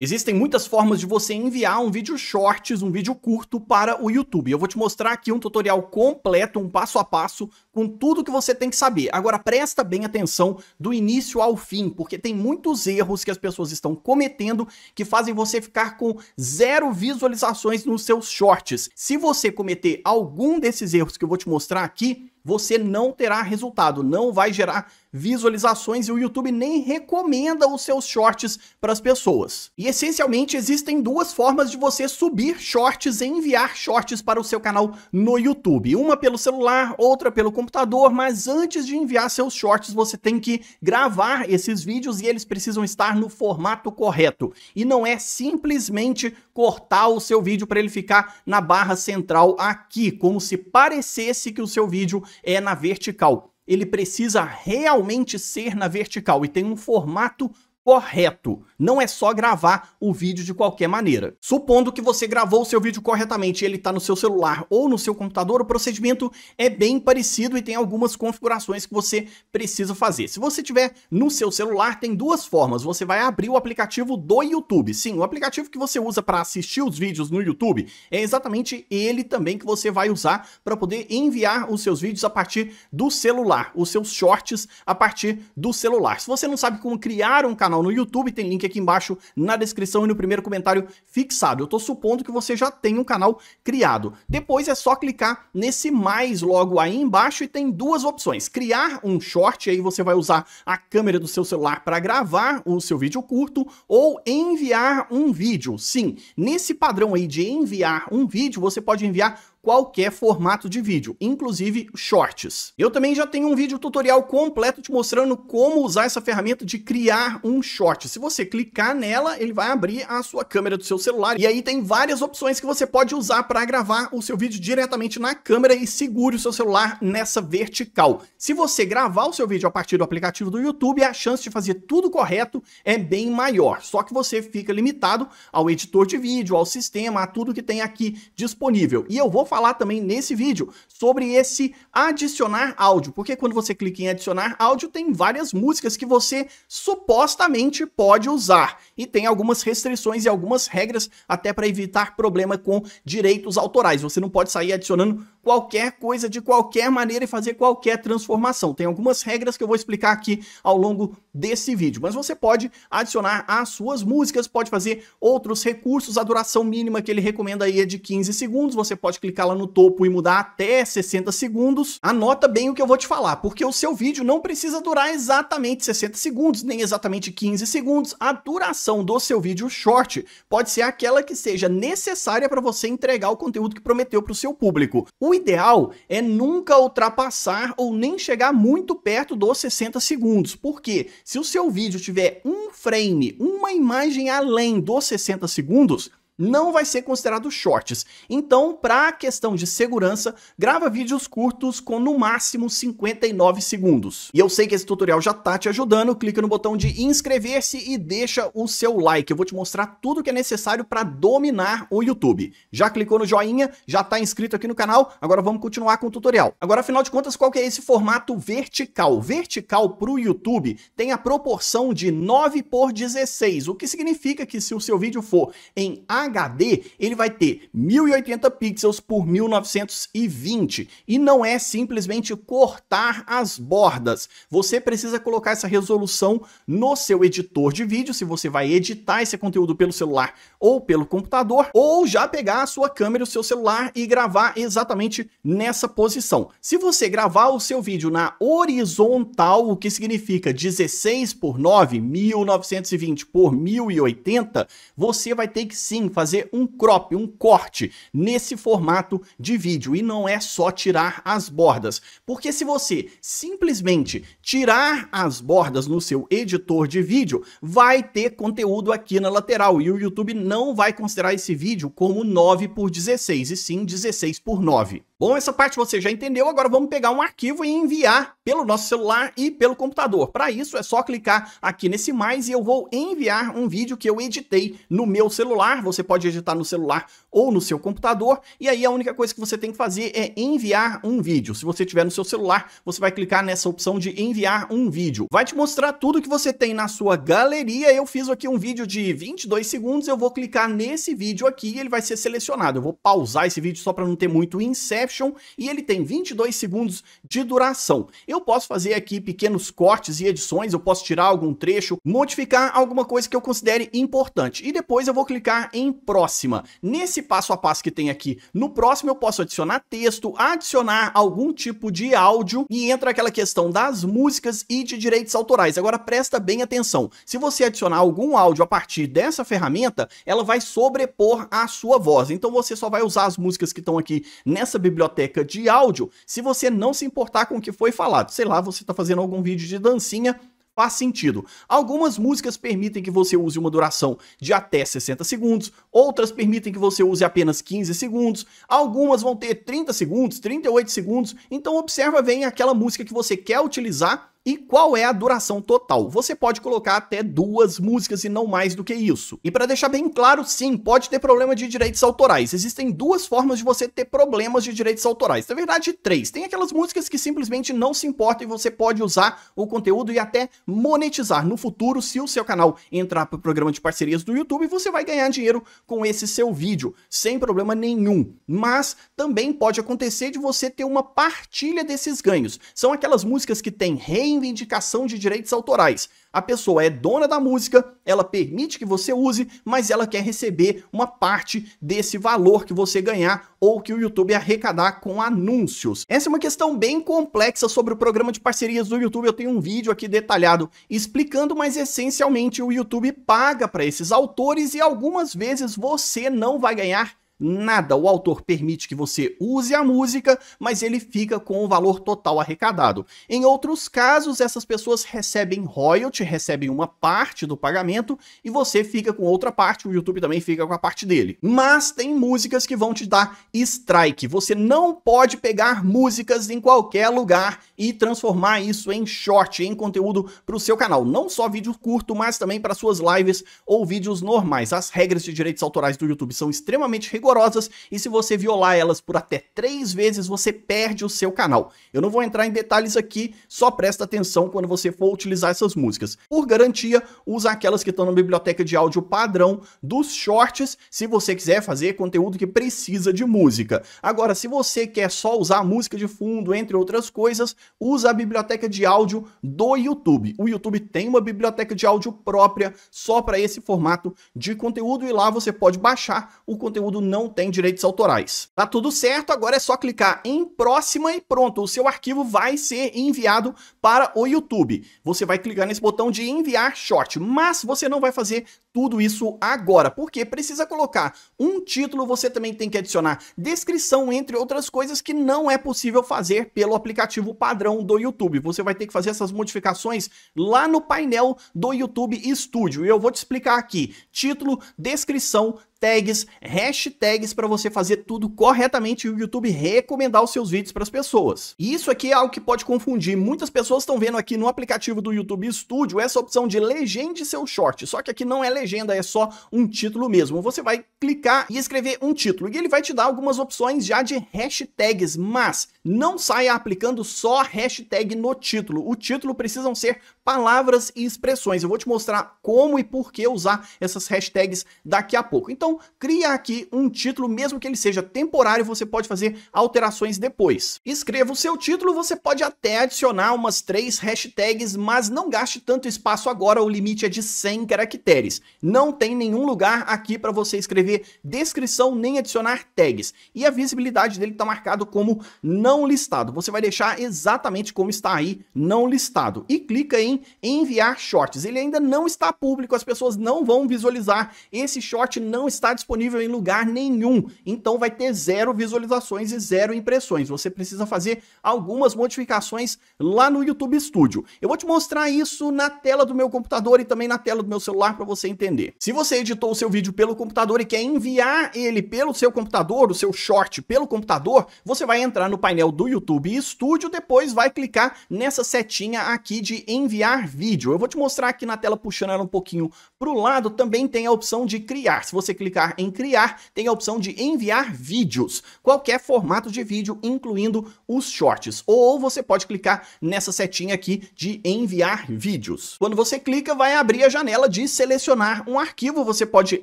Existem muitas formas de você enviar um vídeo shorts, um vídeo curto para o YouTube. Eu vou te mostrar aqui um tutorial completo, um passo a passo, com tudo que você tem que saber. Agora presta bem atenção do início ao fim, porque tem muitos erros que as pessoas estão cometendo que fazem você ficar com zero visualizações nos seus shorts. Se você cometer algum desses erros que eu vou te mostrar aqui, você não terá resultado, não vai gerar visualizações e o YouTube nem recomenda os seus shorts para as pessoas. E essencialmente existem duas formas de você subir shorts e enviar shorts para o seu canal no YouTube. Uma pelo celular, outra pelo computador, mas antes de enviar seus shorts você tem que gravar esses vídeos e eles precisam estar no formato correto. E não é simplesmente cortar o seu vídeo para ele ficar na barra central aqui, como se parecesse que o seu vídeo é na vertical. Ele precisa realmente ser na vertical e tem um formato correto. Não é só gravar o vídeo de qualquer maneira. Supondo que você gravou o seu vídeo corretamente e ele está no seu celular ou no seu computador, o procedimento é bem parecido e tem algumas configurações que você precisa fazer. Se você tiver no seu celular, tem duas formas. Você vai abrir o aplicativo do YouTube. Sim, o aplicativo que você usa para assistir os vídeos no YouTube é exatamente ele também que você vai usar para poder enviar os seus vídeos a partir do celular, os seus shorts a partir do celular. Se você não sabe como criar um canal canal no YouTube, tem link aqui embaixo na descrição e no primeiro comentário fixado. Eu estou supondo que você já tem um canal criado. Depois é só clicar nesse mais logo aí embaixo e tem duas opções. Criar um short, aí você vai usar a câmera do seu celular para gravar o seu vídeo curto ou enviar um vídeo. Sim, nesse padrão aí de enviar um vídeo, você pode enviar qualquer formato de vídeo, inclusive shorts. Eu também já tenho um vídeo tutorial completo te mostrando como usar essa ferramenta de criar um short. Se você clicar nela, ele vai abrir a sua câmera do seu celular e aí tem várias opções que você pode usar para gravar o seu vídeo diretamente na câmera e segure o seu celular nessa vertical. Se você gravar o seu vídeo a partir do aplicativo do YouTube, a chance de fazer tudo correto é bem maior. Só que você fica limitado ao editor de vídeo, ao sistema, a tudo que tem aqui disponível. E eu vou falar falar também nesse vídeo sobre esse adicionar áudio, porque quando você clica em adicionar áudio, tem várias músicas que você supostamente pode usar e tem algumas restrições e algumas regras até para evitar problema com direitos autorais. Você não pode sair adicionando qualquer coisa de qualquer maneira e fazer qualquer transformação. Tem algumas regras que eu vou explicar aqui ao longo desse vídeo, mas você pode adicionar as suas músicas, pode fazer outros recursos, a duração mínima que ele recomenda aí é de 15 segundos, você pode clicar lá no topo e mudar até 60 segundos. Anota bem o que eu vou te falar, porque o seu vídeo não precisa durar exatamente 60 segundos, nem exatamente 15 segundos. A duração do seu vídeo short pode ser aquela que seja necessária para você entregar o conteúdo que prometeu para o seu público. O ideal é nunca ultrapassar ou nem chegar muito perto dos 60 segundos, porque se o seu vídeo tiver um frame, uma imagem além dos 60 segundos, não vai ser considerado shorts. Então, para questão de segurança, grava vídeos curtos com no máximo 59 segundos. E eu sei que esse tutorial já tá te ajudando, clica no botão de inscrever-se e deixa o seu like. Eu vou te mostrar tudo que é necessário para dominar o YouTube. Já clicou no joinha? Já tá inscrito aqui no canal? Agora vamos continuar com o tutorial. Agora, afinal de contas, qual que é esse formato vertical? Vertical para o YouTube tem a proporção de 9 por 16, o que significa que se o seu vídeo for em HD ele vai ter 1080 pixels por 1920 e não é simplesmente cortar as bordas. Você precisa colocar essa resolução no seu editor de vídeo, se você vai editar esse conteúdo pelo celular ou pelo computador, ou já pegar a sua câmera e o seu celular e gravar exatamente nessa posição. Se você gravar o seu vídeo na horizontal, o que significa 16 por 9, 1920 por 1080, você vai ter que sim fazer um crop, um corte nesse formato de vídeo e não é só tirar as bordas, porque se você simplesmente tirar as bordas no seu editor de vídeo, vai ter conteúdo aqui na lateral e o YouTube não vai considerar esse vídeo como 9 por 16 e sim 16 por 9. Bom, essa parte você já entendeu, agora vamos pegar um arquivo e enviar pelo nosso celular e pelo computador. Para isso é só clicar aqui nesse mais e eu vou enviar um vídeo que eu editei no meu celular, você pode editar no celular ou no seu computador, e aí a única coisa que você tem que fazer é enviar um vídeo. Se você tiver no seu celular, você vai clicar nessa opção de enviar um vídeo. Vai te mostrar tudo que você tem na sua galeria, eu fiz aqui um vídeo de 22 segundos, eu vou clicar nesse vídeo aqui e ele vai ser selecionado. Eu vou pausar esse vídeo só para não ter muito inseto e ele tem 22 segundos de duração. Eu posso fazer aqui pequenos cortes e edições, eu posso tirar algum trecho, modificar alguma coisa que eu considere importante e depois eu vou clicar em próxima. Nesse passo a passo que tem aqui, no próximo eu posso adicionar texto, adicionar algum tipo de áudio e entra aquela questão das músicas e de direitos autorais. Agora presta bem atenção. Se você adicionar algum áudio a partir dessa ferramenta, ela vai sobrepor a sua voz. Então você só vai usar as músicas que estão aqui nessa biblioteca biblioteca de áudio, se você não se importar com o que foi falado. Sei lá, você está fazendo algum vídeo de dancinha, faz sentido. Algumas músicas permitem que você use uma duração de até 60 segundos, outras permitem que você use apenas 15 segundos, algumas vão ter 30 segundos, 38 segundos, então observa bem aquela música que você quer utilizar e qual é a duração total? Você pode colocar até duas músicas e não mais do que isso. E para deixar bem claro, sim, pode ter problema de direitos autorais. Existem duas formas de você ter problemas de direitos autorais. Na verdade, três. Tem aquelas músicas que simplesmente não se importam e você pode usar o conteúdo e até monetizar no futuro se o seu canal entrar para o programa de parcerias do YouTube, você vai ganhar dinheiro com esse seu vídeo, sem problema nenhum. Mas também pode acontecer de você ter uma partilha desses ganhos. São aquelas músicas que têm reino reivindicação de direitos autorais. A pessoa é dona da música, ela permite que você use, mas ela quer receber uma parte desse valor que você ganhar ou que o YouTube arrecadar com anúncios. Essa é uma questão bem complexa sobre o programa de parcerias do YouTube. Eu tenho um vídeo aqui detalhado explicando, mas essencialmente o YouTube paga para esses autores e algumas vezes você não vai ganhar nada. O autor permite que você use a música, mas ele fica com o valor total arrecadado. Em outros casos, essas pessoas recebem royalty, recebem uma parte do pagamento e você fica com outra parte, o YouTube também fica com a parte dele. Mas tem músicas que vão te dar strike. Você não pode pegar músicas em qualquer lugar e transformar isso em short, em conteúdo para o seu canal. Não só vídeo curto, mas também para suas lives ou vídeos normais. As regras de direitos autorais do YouTube são extremamente rigorosas rigorosas e se você violar elas por até três vezes, você perde o seu canal. Eu não vou entrar em detalhes aqui, só presta atenção quando você for utilizar essas músicas. Por garantia, usa aquelas que estão na biblioteca de áudio padrão dos shorts, se você quiser fazer conteúdo que precisa de música. Agora, se você quer só usar música de fundo, entre outras coisas, usa a biblioteca de áudio do YouTube. O YouTube tem uma biblioteca de áudio própria só para esse formato de conteúdo e lá você pode baixar o conteúdo não não tem direitos autorais. Tá tudo certo, agora é só clicar em próxima e pronto, o seu arquivo vai ser enviado para o YouTube. Você vai clicar nesse botão de enviar short, mas você não vai fazer tudo isso agora, porque precisa colocar um título, você também tem que adicionar descrição, entre outras coisas que não é possível fazer pelo aplicativo padrão do YouTube. Você vai ter que fazer essas modificações lá no painel do YouTube Studio. E eu vou te explicar aqui, título, descrição, tags, hashtags para você fazer tudo corretamente e o YouTube recomendar os seus vídeos para as pessoas. E isso aqui é algo que pode confundir. Muitas pessoas estão vendo aqui no aplicativo do YouTube Studio essa opção de legende seu short, só que aqui não é legenda, é só um título mesmo. Você vai clicar e escrever um título e ele vai te dar algumas opções já de hashtags, mas não saia aplicando só hashtag no título. O título precisam ser palavras e expressões. Eu vou te mostrar como e por que usar essas hashtags daqui a pouco. Então então, cria aqui um título, mesmo que ele seja temporário, você pode fazer alterações depois. Escreva o seu título, você pode até adicionar umas três hashtags, mas não gaste tanto espaço agora, o limite é de 100 caracteres. Não tem nenhum lugar aqui para você escrever descrição nem adicionar tags. E a visibilidade dele está marcado como não listado. Você vai deixar exatamente como está aí, não listado. E clica em enviar shorts. Ele ainda não está público, as pessoas não vão visualizar. Esse short não está está disponível em lugar nenhum, então vai ter zero visualizações e zero impressões. Você precisa fazer algumas modificações lá no YouTube Studio. Eu vou te mostrar isso na tela do meu computador e também na tela do meu celular para você entender. Se você editou o seu vídeo pelo computador e quer enviar ele pelo seu computador, o seu short pelo computador, você vai entrar no painel do YouTube Studio, depois vai clicar nessa setinha aqui de enviar vídeo. Eu vou te mostrar aqui na tela puxando ela um pouquinho para o lado, também tem a opção de criar. Se você clicar clicar em criar, tem a opção de enviar vídeos, qualquer formato de vídeo, incluindo os shorts. Ou você pode clicar nessa setinha aqui de enviar vídeos. Quando você clica, vai abrir a janela de selecionar um arquivo. Você pode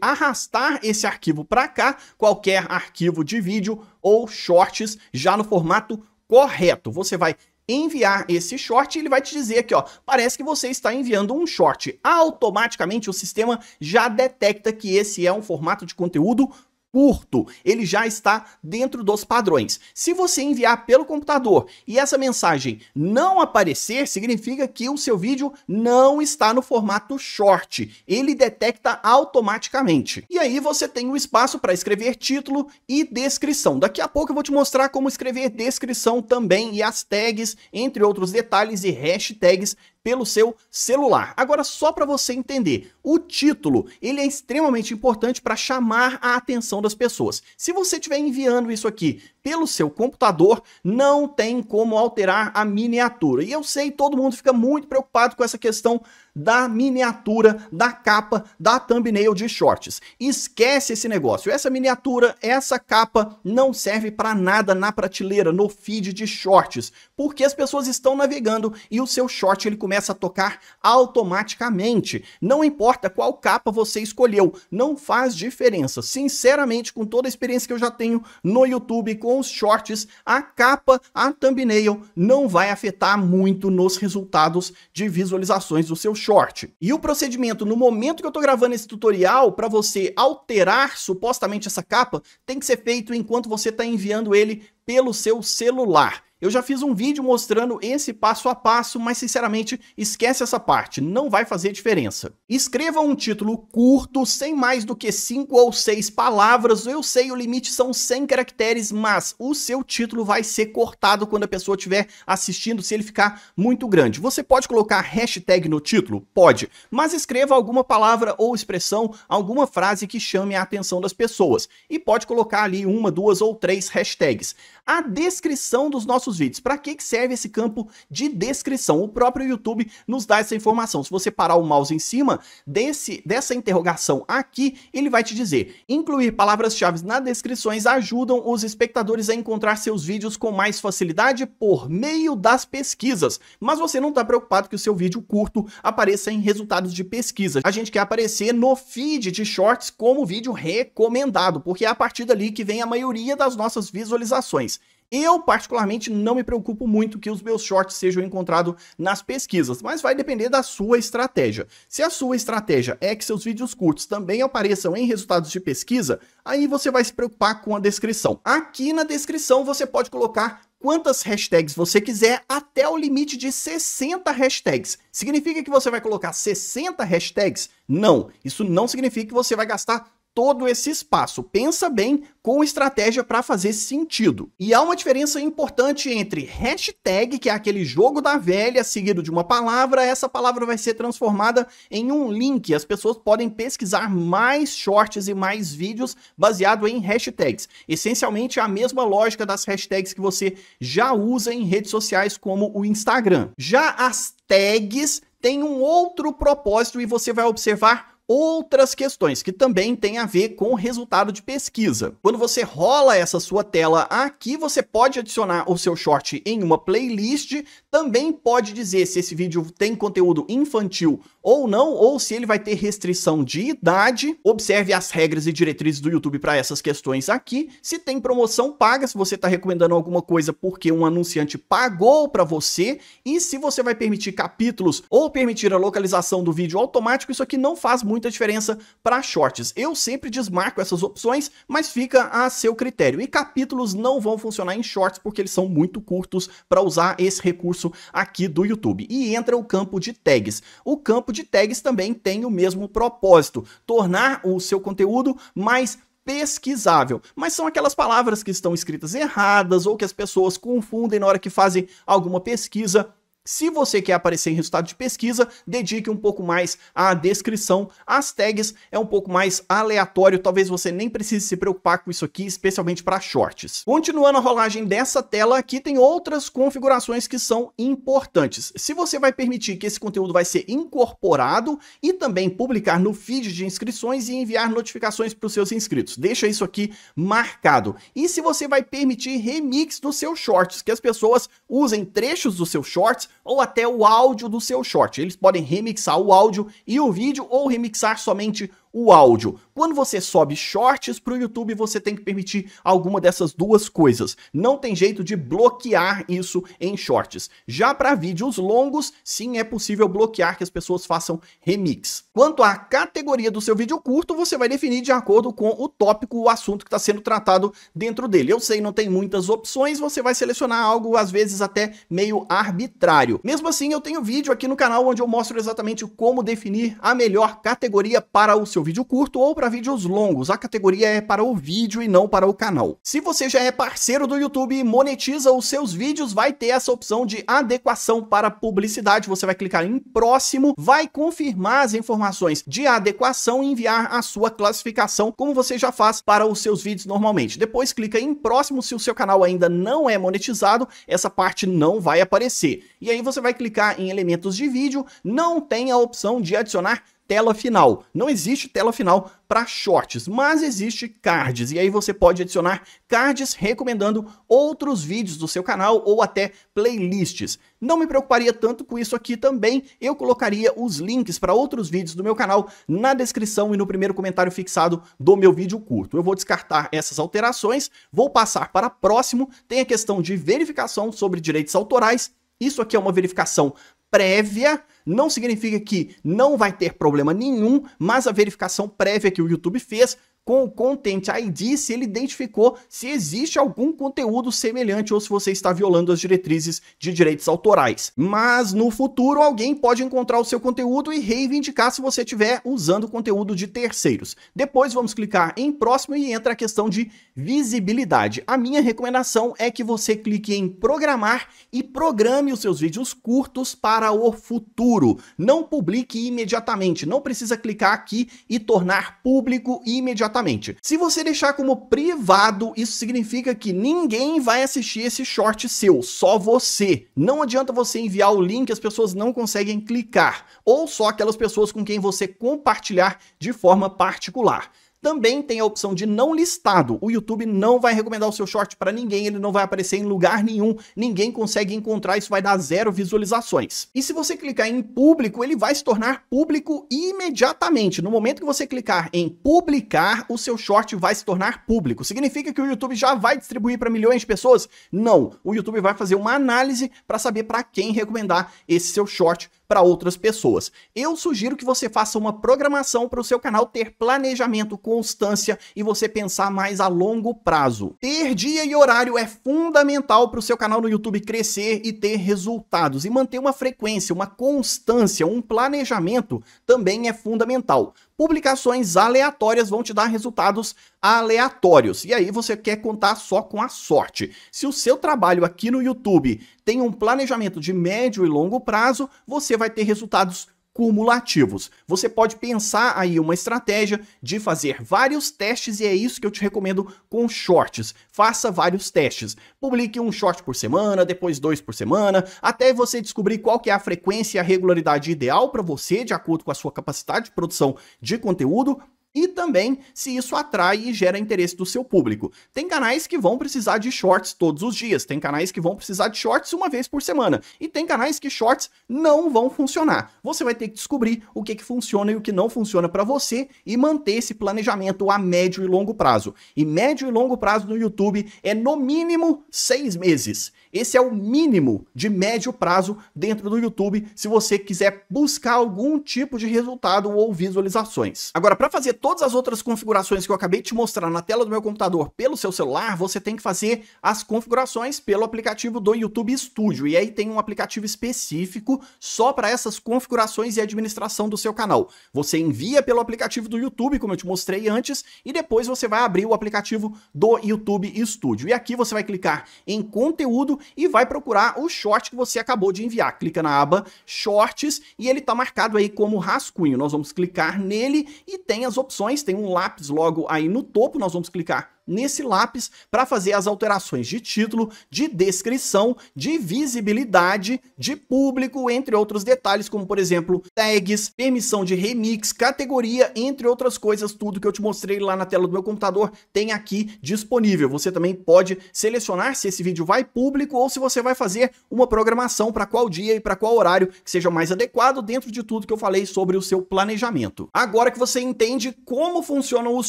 arrastar esse arquivo para cá, qualquer arquivo de vídeo ou shorts já no formato correto. Você vai enviar esse short, ele vai te dizer aqui, ó, parece que você está enviando um short. Automaticamente o sistema já detecta que esse é um formato de conteúdo curto, ele já está dentro dos padrões. Se você enviar pelo computador e essa mensagem não aparecer, significa que o seu vídeo não está no formato short. Ele detecta automaticamente. E aí você tem o um espaço para escrever título e descrição. Daqui a pouco eu vou te mostrar como escrever descrição também e as tags, entre outros detalhes e hashtags pelo seu celular. Agora, só para você entender, o título ele é extremamente importante para chamar a atenção das pessoas. Se você estiver enviando isso aqui pelo seu computador, não tem como alterar a miniatura. E eu sei, todo mundo fica muito preocupado com essa questão da miniatura, da capa, da thumbnail de shorts. Esquece esse negócio. Essa miniatura, essa capa não serve para nada na prateleira, no feed de shorts, porque as pessoas estão navegando e o seu short ele começa a tocar automaticamente. Não importa qual capa você escolheu, não faz diferença. Sinceramente, com toda a experiência que eu já tenho no YouTube com os shorts, a capa, a thumbnail não vai afetar muito nos resultados de visualizações do seu short. E o procedimento no momento que eu estou gravando esse tutorial para você alterar supostamente essa capa tem que ser feito enquanto você está enviando ele pelo seu celular. Eu já fiz um vídeo mostrando esse passo a passo, mas sinceramente, esquece essa parte, não vai fazer diferença. Escreva um título curto, sem mais do que 5 ou 6 palavras. Eu sei, o limite são 100 caracteres, mas o seu título vai ser cortado quando a pessoa estiver assistindo, se ele ficar muito grande. Você pode colocar hashtag no título? Pode, mas escreva alguma palavra ou expressão, alguma frase que chame a atenção das pessoas. E pode colocar ali uma, duas ou três hashtags. A descrição dos nossos dos vídeos. Para que, serve esse campo de descrição? O próprio YouTube nos dá essa informação. Se você parar o mouse em cima desse, dessa interrogação aqui, ele vai te dizer: incluir palavras-chave nas descrições ajudam os espectadores a encontrar seus vídeos com mais facilidade por meio das pesquisas. Mas você não está preocupado que o seu vídeo curto apareça em resultados de pesquisa. A gente quer aparecer no feed de shorts como vídeo recomendado, porque é a partir dali que vem a maioria das nossas visualizações. Eu, particularmente, não me preocupo muito que os meus shorts sejam encontrados nas pesquisas, mas vai depender da sua estratégia. Se a sua estratégia é que seus vídeos curtos também apareçam em resultados de pesquisa, aí você vai se preocupar com a descrição. Aqui na descrição você pode colocar quantas hashtags você quiser até o limite de 60 hashtags. Significa que você vai colocar 60 hashtags? Não, isso não significa que você vai gastar todo esse espaço. Pensa bem com estratégia para fazer sentido. E há uma diferença importante entre hashtag, que é aquele jogo da velha, seguido de uma palavra, essa palavra vai ser transformada em um link. As pessoas podem pesquisar mais shorts e mais vídeos baseado em hashtags. Essencialmente é a mesma lógica das hashtags que você já usa em redes sociais como o Instagram. Já as tags têm um outro propósito e você vai observar outras questões que também têm a ver com o resultado de pesquisa. Quando você rola essa sua tela aqui, você pode adicionar o seu short em uma playlist, também pode dizer se esse vídeo tem conteúdo infantil ou não, ou se ele vai ter restrição de idade. Observe as regras e diretrizes do YouTube para essas questões aqui. Se tem promoção paga, se você está recomendando alguma coisa porque um anunciante pagou para você, e se você vai permitir capítulos ou permitir a localização do vídeo automático, isso aqui não faz muito muita diferença para shorts. Eu sempre desmarco essas opções, mas fica a seu critério. E capítulos não vão funcionar em shorts porque eles são muito curtos para usar esse recurso aqui do YouTube. E entra o campo de tags. O campo de tags também tem o mesmo propósito, tornar o seu conteúdo mais pesquisável, mas são aquelas palavras que estão escritas erradas ou que as pessoas confundem na hora que fazem alguma pesquisa se você quer aparecer em resultado de pesquisa, dedique um pouco mais à descrição. As tags é um pouco mais aleatório, talvez você nem precise se preocupar com isso aqui, especialmente para shorts. Continuando a rolagem dessa tela, aqui tem outras configurações que são importantes. Se você vai permitir que esse conteúdo vai ser incorporado e também publicar no feed de inscrições e enviar notificações para os seus inscritos. Deixa isso aqui marcado. E se você vai permitir remix dos seus shorts, que as pessoas usem trechos dos seus shorts ou até o áudio do seu short. Eles podem remixar o áudio e o vídeo ou remixar somente o áudio. Quando você sobe shorts para o YouTube, você tem que permitir alguma dessas duas coisas. Não tem jeito de bloquear isso em shorts. Já para vídeos longos, sim, é possível bloquear que as pessoas façam remix. Quanto à categoria do seu vídeo curto, você vai definir de acordo com o tópico, o assunto que está sendo tratado dentro dele. Eu sei, não tem muitas opções, você vai selecionar algo, às vezes até meio arbitrário. Mesmo assim, eu tenho vídeo aqui no canal onde eu mostro exatamente como definir a melhor categoria para o seu vídeo curto ou para para vídeos longos, a categoria é para o vídeo e não para o canal. Se você já é parceiro do YouTube e monetiza os seus vídeos, vai ter essa opção de adequação para publicidade. Você vai clicar em próximo, vai confirmar as informações de adequação e enviar a sua classificação, como você já faz para os seus vídeos normalmente. Depois clica em próximo, se o seu canal ainda não é monetizado, essa parte não vai aparecer. E aí você vai clicar em elementos de vídeo, não tem a opção de adicionar tela final. Não existe tela final para shorts, mas existe cards. E aí você pode adicionar cards recomendando outros vídeos do seu canal ou até playlists. Não me preocuparia tanto com isso aqui também. Eu colocaria os links para outros vídeos do meu canal na descrição e no primeiro comentário fixado do meu vídeo curto. Eu vou descartar essas alterações, vou passar para próximo. Tem a questão de verificação sobre direitos autorais. Isso aqui é uma verificação prévia não significa que não vai ter problema nenhum, mas a verificação prévia que o YouTube fez com o Content ID se ele identificou se existe algum conteúdo semelhante ou se você está violando as diretrizes de direitos autorais. Mas no futuro alguém pode encontrar o seu conteúdo e reivindicar se você estiver usando conteúdo de terceiros. Depois vamos clicar em próximo e entra a questão de visibilidade. A minha recomendação é que você clique em programar e programe os seus vídeos curtos para o futuro. Não publique imediatamente, não precisa clicar aqui e tornar público imediatamente imediatamente. Se você deixar como privado, isso significa que ninguém vai assistir esse short seu, só você. Não adianta você enviar o link, as pessoas não conseguem clicar, ou só aquelas pessoas com quem você compartilhar de forma particular. Também tem a opção de não listado. O YouTube não vai recomendar o seu short para ninguém, ele não vai aparecer em lugar nenhum, ninguém consegue encontrar, isso vai dar zero visualizações. E se você clicar em público, ele vai se tornar público imediatamente. No momento que você clicar em publicar, o seu short vai se tornar público. Significa que o YouTube já vai distribuir para milhões de pessoas? Não. O YouTube vai fazer uma análise para saber para quem recomendar esse seu short para outras pessoas. Eu sugiro que você faça uma programação para o seu canal ter planejamento com constância e você pensar mais a longo prazo. Ter dia e horário é fundamental para o seu canal no YouTube crescer e ter resultados. E manter uma frequência, uma constância, um planejamento também é fundamental publicações aleatórias vão te dar resultados aleatórios. E aí você quer contar só com a sorte. Se o seu trabalho aqui no YouTube tem um planejamento de médio e longo prazo, você vai ter resultados cumulativos. Você pode pensar aí uma estratégia de fazer vários testes e é isso que eu te recomendo com shorts. Faça vários testes. Publique um short por semana, depois dois por semana, até você descobrir qual que é a frequência e a regularidade ideal para você, de acordo com a sua capacidade de produção de conteúdo e também se isso atrai e gera interesse do seu público. Tem canais que vão precisar de shorts todos os dias, tem canais que vão precisar de shorts uma vez por semana, e tem canais que shorts não vão funcionar. Você vai ter que descobrir o que, que funciona e o que não funciona para você e manter esse planejamento a médio e longo prazo. E médio e longo prazo no YouTube é no mínimo seis meses. Esse é o mínimo de médio prazo dentro do YouTube se você quiser buscar algum tipo de resultado ou visualizações. Agora, para fazer todas as outras configurações que eu acabei de te mostrar na tela do meu computador pelo seu celular, você tem que fazer as configurações pelo aplicativo do YouTube Studio. E aí tem um aplicativo específico só para essas configurações e administração do seu canal. Você envia pelo aplicativo do YouTube, como eu te mostrei antes, e depois você vai abrir o aplicativo do YouTube Studio. E aqui você vai clicar em conteúdo e vai procurar o short que você acabou de enviar. Clica na aba Shorts e ele está marcado aí como rascunho. Nós vamos clicar nele e tem as opções, tem um lápis logo aí no topo, nós vamos clicar nesse lápis para fazer as alterações de título, de descrição, de visibilidade, de público, entre outros detalhes, como por exemplo tags, permissão de remix, categoria, entre outras coisas, tudo que eu te mostrei lá na tela do meu computador tem aqui disponível. Você também pode selecionar se esse vídeo vai público ou se você vai fazer uma programação para qual dia e para qual horário que seja mais adequado dentro de tudo que eu falei sobre o seu planejamento. Agora que você entende como funcionam os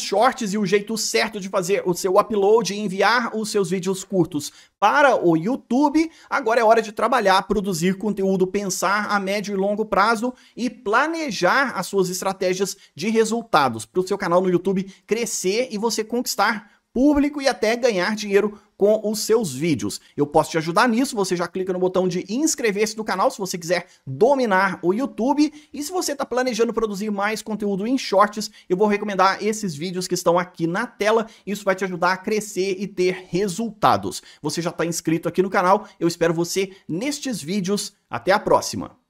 shorts e o jeito certo de fazer o seu upload e enviar os seus vídeos curtos para o YouTube, agora é hora de trabalhar, produzir conteúdo, pensar a médio e longo prazo e planejar as suas estratégias de resultados para o seu canal no YouTube crescer e você conquistar público e até ganhar dinheiro com os seus vídeos. Eu posso te ajudar nisso, você já clica no botão de inscrever-se no canal se você quiser dominar o YouTube. E se você está planejando produzir mais conteúdo em shorts, eu vou recomendar esses vídeos que estão aqui na tela. Isso vai te ajudar a crescer e ter resultados. Você já está inscrito aqui no canal, eu espero você nestes vídeos. Até a próxima!